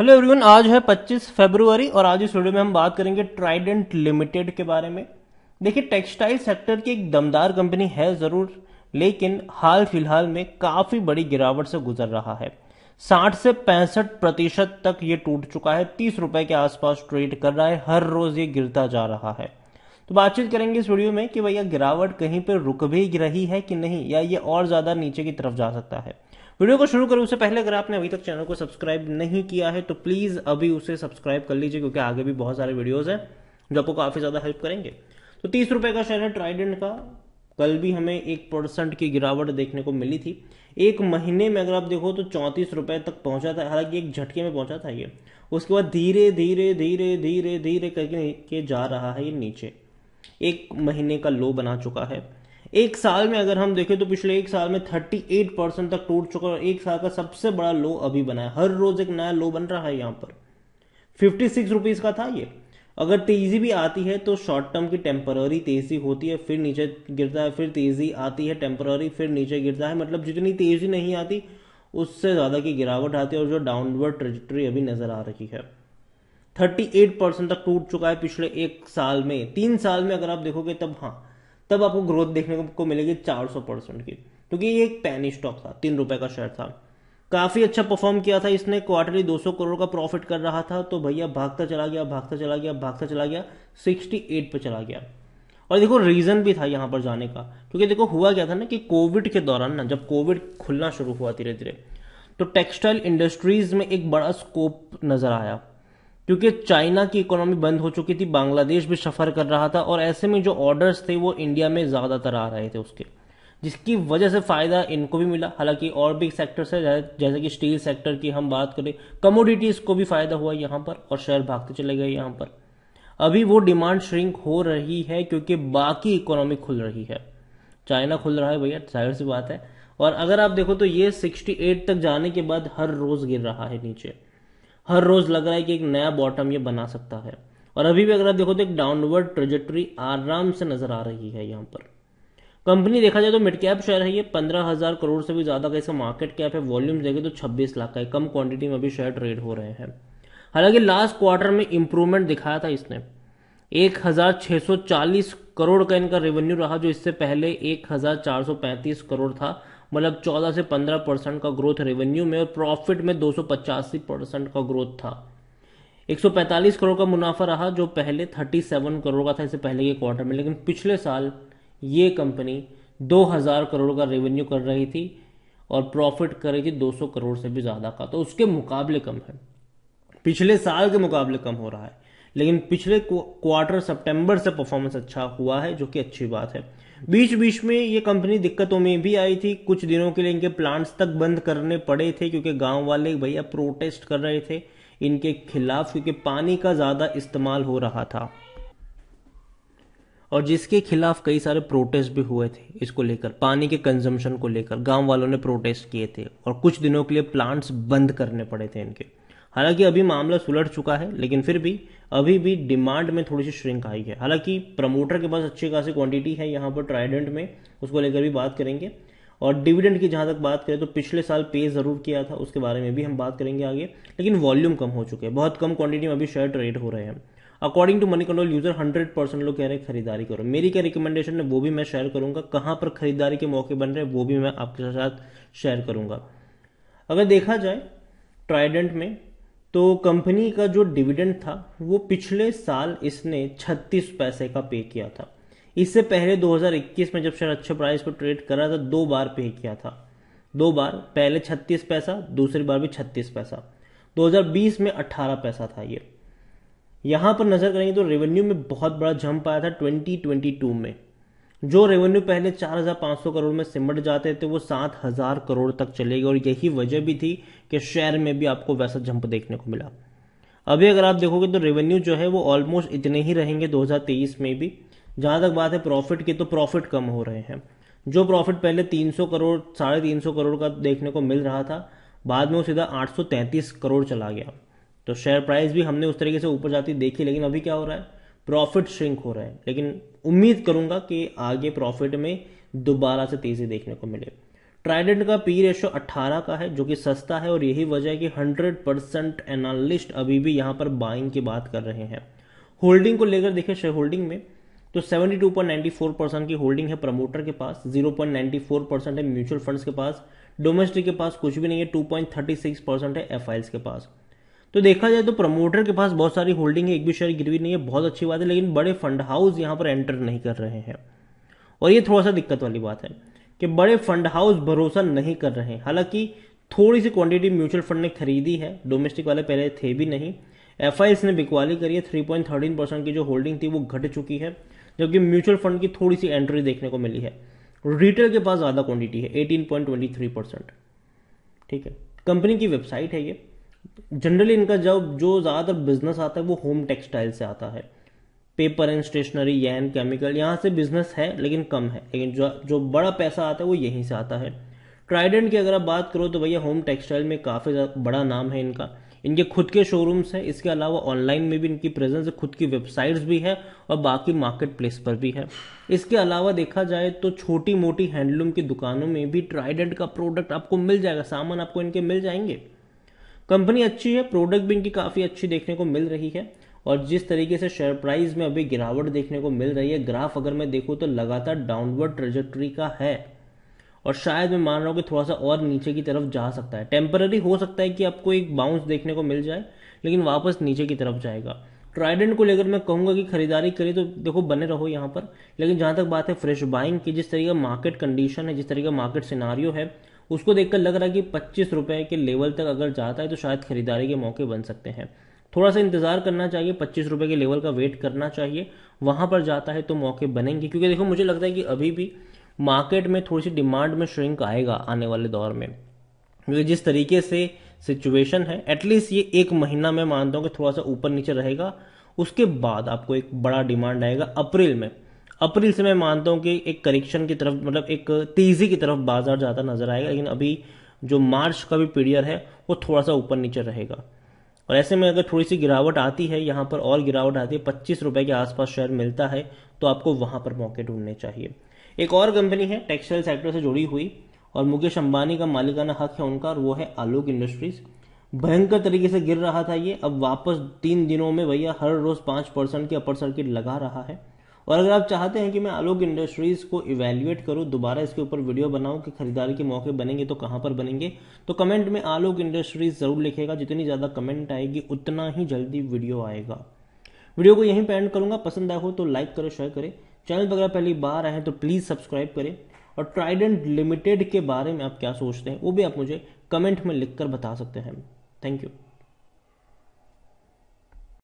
hello everyone आज है 25 फरवरी और आज इस वीडियो में हम बात करेंगे ट्राइडेंट लिमिटेड के बारे में देखिए टेक्सटाइल सेक्टर की एक दमदार कंपनी है ज़रूर लेकिन हाल फिलहाल में काफ़ी बड़ी गिरावट से गुजर रहा है 60 से पैंसठ प्रतिशत तक ये टूट चुका है तीस रुपए के आसपास ट्रेड कर रहा है हर रोज़ ये गिरता जा रहा है तो बातचीत करेंगे इस वीडियो में कि भैया गिरावट कहीं पर रुक भी रही है कि नहीं या ये और ज़्यादा नीचे की तरफ जा सकता है वीडियो को शुरू करूँ उससे पहले अगर आपने अभी तक चैनल को सब्सक्राइब नहीं किया है तो प्लीज़ अभी उसे सब्सक्राइब कर लीजिए क्योंकि आगे भी बहुत सारे वीडियोज़ हैं जो आपको काफ़ी ज़्यादा हेल्प करेंगे तो तीस रुपए का शेयर है ट्राइडेंट का कल भी हमें एक परसेंट की गिरावट देखने को मिली थी एक महीने में अगर आप देखो तो चौंतीस रुपए तक पहुंचा था हालांकि एक झटके में पहुंचा था ये उसके बाद धीरे धीरे धीरे धीरे धीरे करके जा रहा है ये नीचे एक महीने का लो बना चुका है एक साल में अगर हम देखें तो पिछले एक साल में 38 परसेंट तक टूट चुका है एक साल का सबसे बड़ा लो अभी बना है हर रोज एक नया लो बन रहा है यहां पर फिफ्टी सिक्स रुपीज का था ये अगर तेजी भी आती है तो शॉर्ट टर्म की टेम्पररी तेजी होती है फिर नीचे गिरता है फिर तेजी आती है टेम्पररी फिर नीचे गिरता है मतलब जितनी तेजी नहीं आती उससे ज़्यादा की गिरावट आती है और जो डाउनवर्ड ट्रेजिट्री अभी नज़र आ रही है 38 परसेंट तक टूट चुका है पिछले एक साल में तीन साल में अगर आप देखोगे तब हाँ तब आपको ग्रोथ देखने को मिलेगी चार सौ परसेंट की क्योंकि ये एक पैनी स्टॉक था तीन रुपए का शेयर था काफ़ी अच्छा परफॉर्म किया था इसने क्वार्टरली 200 करोड़ का प्रॉफिट कर रहा था तो भैया भागता चला गया भागता चला गया भागता चला गया 68 पे चला गया और देखो रीज़न भी था यहाँ पर जाने का क्योंकि देखो हुआ क्या था ना कि कोविड के दौरान ना जब कोविड खुलना शुरू हुआ धीरे धीरे तो टेक्सटाइल इंडस्ट्रीज़ में एक बड़ा स्कोप नज़र आया क्योंकि चाइना की इकोनॉमी बंद हो चुकी थी बांग्लादेश भी सफ़र कर रहा था और ऐसे में जो ऑर्डर्स थे वो इंडिया में ज़्यादातर आ रहे थे उसके जिसकी वजह से फ़ायदा इनको भी मिला हालांकि और भी सेक्टर्स है जैसे कि स्टील सेक्टर की हम बात करें कमोडिटीज़ को भी फ़ायदा हुआ यहाँ पर और शेयर भागते चले गए यहाँ पर अभी वो डिमांड श्रिंक हो रही है क्योंकि बाकी इकोनॉमी खुल रही है चाइना खुल रहा है भैया जाहिर सी बात है और अगर आप देखो तो ये 68 तक जाने के बाद हर रोज़ गिर रहा है नीचे हर रोज लग रहा है कि एक नया बॉटम ये बना सकता है और अभी भी अगर आप देखो तो एक डाउनवर्ड ट्रेजेक्ट्री आराम से नजर आ रही है यहाँ पर कंपनी देखा जाए तो मिड कैप शेयर है ये पंद्रह हज़ार करोड़ से भी ज़्यादा का इसका मार्केट कैप है वॉल्यूम देखे तो छब्बीस लाख का है कम क्वांटिटी में अभी शेयर ट्रेड हो रहे हैं हालांकि लास्ट क्वार्टर में इंप्रूवमेंट दिखाया था इसने एक करोड़ का इनका रेवेन्यू रहा जो इससे पहले एक करोड़ था मतलब 14 से 15 परसेंट का ग्रोथ रेवेन्यू में और प्रॉफिट में दो परसेंट का ग्रोथ था 145 करोड़ का मुनाफा रहा जो पहले 37 करोड़ का था इससे पहले के क्वार्टर में लेकिन पिछले साल ये कंपनी 2000 करोड़ का रेवेन्यू कर रही थी और प्रॉफिट कर रही थी 200 करोड़ से भी ज़्यादा का तो उसके मुकाबले कम है पिछले साल के मुकाबले कम हो रहा है लेकिन पिछले क्वार्टर सितंबर से परफॉर्मेंस अच्छा हुआ है जो कि अच्छी बात है बीच बीच में ये कंपनी दिक्कतों में भी आई थी कुछ दिनों के लिए इनके प्लांट्स तक बंद करने पड़े थे क्योंकि गांव वाले भैया प्रोटेस्ट कर रहे थे इनके खिलाफ क्योंकि पानी का ज़्यादा इस्तेमाल हो रहा था और जिसके खिलाफ कई सारे प्रोटेस्ट भी हुए थे इसको लेकर पानी के कंजम्पशन को लेकर गांव वालों ने प्रोटेस्ट किए थे और कुछ दिनों के लिए प्लांट्स बंद करने पड़े थे इनके हालांकि अभी मामला सुलट चुका है लेकिन फिर भी अभी भी डिमांड में थोड़ी सी श्रिंक आई है हालांकि प्रमोटर के पास अच्छी खासी क्वांटिटी है यहाँ पर ट्राइडेंट में उसको लेकर भी बात करेंगे और डिविडेंड की जहाँ तक बात करें तो पिछले साल पे ज़रूर किया था उसके बारे में भी हम बात करेंगे आगे लेकिन वॉल्यूम कम हो चुके हैं बहुत कम क्वांटिटी में अभी शेयर ट्रेड हो रहे हैं according to Moneycontrol user hundred percent लोग कह रहे हैं खरीदारी करो मेरी क्या रिकमेंडेशन है वो भी मैं शेयर करूंगा कहाँ पर खरीदारी के मौके बन रहे हैं वो भी मैं आपके साथ शेयर करूंगा अगर देखा जाए ट्राइडेंट में तो कंपनी का जो डिविडेंड था वो पिछले साल इसने 36 पैसे का पे किया था इससे पहले 2021 में जब शेयर अच्छे प्राइस पर ट्रेड करा था दो बार पे किया था दो बार पहले 36 पैसा दूसरी बार भी 36 पैसा 2020 में 18 पैसा था ये यहां पर नज़र करेंगे तो रेवेन्यू में बहुत बड़ा जंप आया था 2022 में जो रेवेन्यू पहले 4,500 करोड़ में सिमट जाते थे वो 7,000 करोड़ तक चले गए और यही वजह भी थी कि शेयर में भी आपको वैसा जंप देखने को मिला अभी अगर आप देखोगे तो रेवेन्यू जो है वो ऑलमोस्ट इतने ही रहेंगे 2023 में भी जहां तक बात है प्रॉफिट की तो प्रॉफिट कम हो रहे हैं जो प्रॉफिट पहले 300 करोड़ साढ़े तीन करोड़ का देखने को मिल रहा था बाद में वो सीधा 833 करोड़ चला गया तो शेयर प्राइस भी हमने उस तरीके से ऊपर जाती देखी लेकिन अभी क्या हो रहा है प्रॉफिट श्रिंक हो रहा है लेकिन उम्मीद करूंगा कि आगे प्रॉफिट में दोबारा से तेज़ी देखने को मिले ट्राइडेंट का पी रेशो 18 का है जो कि सस्ता है और यही वजह है कि 100 परसेंट एनालिस्ट अभी भी यहां पर बाइंग की बात कर रहे हैं होल्डिंग को लेकर देखें शेयर होल्डिंग में तो 72.94 परसेंट की होल्डिंग है प्रमोटर के पास 0.94 परसेंट है म्यूचुअल फंड्स के पास डोमेस्टिक के पास कुछ भी नहीं है 2.36 परसेंट है एफ के पास तो देखा जाए तो प्रमोटर के पास बहुत सारी होल्डिंग है एक भी शेयर गिरवी नहीं है बहुत अच्छी बात है लेकिन बड़े फंड हाउस यहाँ पर एंटर नहीं कर रहे हैं और ये थोड़ा सा दिक्कत वाली बात है कि बड़े फंड हाउस भरोसा नहीं कर रहे हैं हालांकि थोड़ी सी क्वांटिटी म्यूचुअल फंड ने खरीदी है डोमेस्टिक वाले पहले थे भी नहीं एफ ने बिकवाली करी है थ्री पॉइंट थर्टीन परसेंट की जो होल्डिंग थी वो घट चुकी है जबकि म्यूचुअल फंड की थोड़ी सी एंट्री देखने को मिली है रिटेल के पास ज़्यादा क्वांटिटी है eighteen point twenty three percent ठीक है कंपनी की वेबसाइट है ये जनरली इनका जब जो ज़्यादातर बिजनेस आता है वो होम टेक्सटाइल से आता है paper and stationery and chemical यहाँ से बिजनेस है लेकिन कम है लेकिन जो जो बड़ा पैसा आता है वो यहीं से आता है ट्राइडेंट की अगर आप बात करो तो भैया होम टेक्सटाइल में काफ़ी बड़ा नाम है इनका इनके खुद के शोरूम्स हैं इसके अलावा ऑनलाइन में भी इनकी प्रेजेंस है खुद की वेबसाइट्स भी है और बाकी मार्केट प्लेस पर भी है इसके अलावा देखा जाए तो छोटी मोटी हैंडलूम की दुकानों में भी ट्राइडेंट का प्रोडक्ट आपको मिल जाएगा सामान आपको इनके मिल जाएंगे कंपनी अच्छी है प्रोडक्ट भी इनकी काफ़ी अच्छी देखने को मिल रही है और जिस तरीके से शेयर प्राइस में अभी गिरावट देखने को मिल रही है ग्राफ अगर मैं देखूँ तो लगातार डाउनवर्ड ट्रेजेक्ट्री का है और शायद मैं मान रहा हूँ कि थोड़ा सा और नीचे की तरफ जा सकता है टेम्पररी हो सकता है कि आपको एक बाउंस देखने को मिल जाए लेकिन वापस नीचे की तरफ जाएगा ट्राइडेंट को लेकर मैं कहूंगा कि खरीदारी करी तो देखो बने रहो यहाँ पर लेकिन जहां तक बात है फ्रेश बाइंग की जिस तरीके का मार्केट कंडीशन है जिस तरीके का मार्केट सिनारियो है उसको देखकर लग रहा है कि पच्चीस रुपये के लेवल तक अगर जाता है तो शायद खरीदारी के मौके बन सकते हैं थोड़ा सा इंतज़ार करना चाहिए पच्चीस रुपये के लेवल का वेट करना चाहिए वहाँ पर जाता है तो मौके बनेंगे क्योंकि देखो मुझे लगता है कि अभी भी मार्केट में थोड़ी सी डिमांड में श्रिंक आएगा आने वाले दौर में क्योंकि जिस तरीके से सिचुएशन है एटलीस्ट ये एक महीना मैं मानता हूँ कि थोड़ा सा ऊपर नीचे रहेगा उसके बाद आपको एक बड़ा डिमांड आएगा अप्रैल में अप्रैल से मैं मानता हूँ कि एक करेक्शन की तरफ मतलब एक तेज़ी की तरफ बाजार जाता नजर आएगा लेकिन अभी जो मार्च का भी पीरियड है वो थोड़ा सा ऊपर नीचे रहेगा और ऐसे में अगर थोड़ी सी गिरावट आती है यहाँ पर और गिरावट आती है पच्चीस रुपए के आसपास शेयर मिलता है तो आपको वहां पर मौके ढूंढने चाहिए एक और कंपनी है टेक्सटाइल सेक्टर से जुड़ी हुई और मुकेश अंबानी का मालिकाना हक है उनका और वो है आलोक इंडस्ट्रीज भयंकर तरीके से गिर रहा था ये अब वापस तीन दिनों में भैया हर रोज़ पांच परसेंट की अपर सर्किट लगा रहा है और अगर आप चाहते हैं कि मैं आलोक इंडस्ट्रीज़ को इवेल्युएट करूँ दोबारा इसके ऊपर वीडियो बनाऊँ कि खरीदारी के मौके बनेंगे तो कहाँ पर बनेंगे तो कमेंट में आलोक इंडस्ट्रीज़ ज़रूर लिखेगा जितनी ज़्यादा कमेंट आएगी उतना ही जल्दी वीडियो आएगा वीडियो को यहीं पर एंड करूँगा पसंद आए हो तो लाइक करें शेयर करें चैनल पर अगर पहली बार आए तो प्लीज़ सब्सक्राइब करें और ट्राइडेंट लिमिटेड के बारे में आप क्या सोचते हैं वो भी आप मुझे कमेंट में लिखकर बता सकते हैं थैंक यू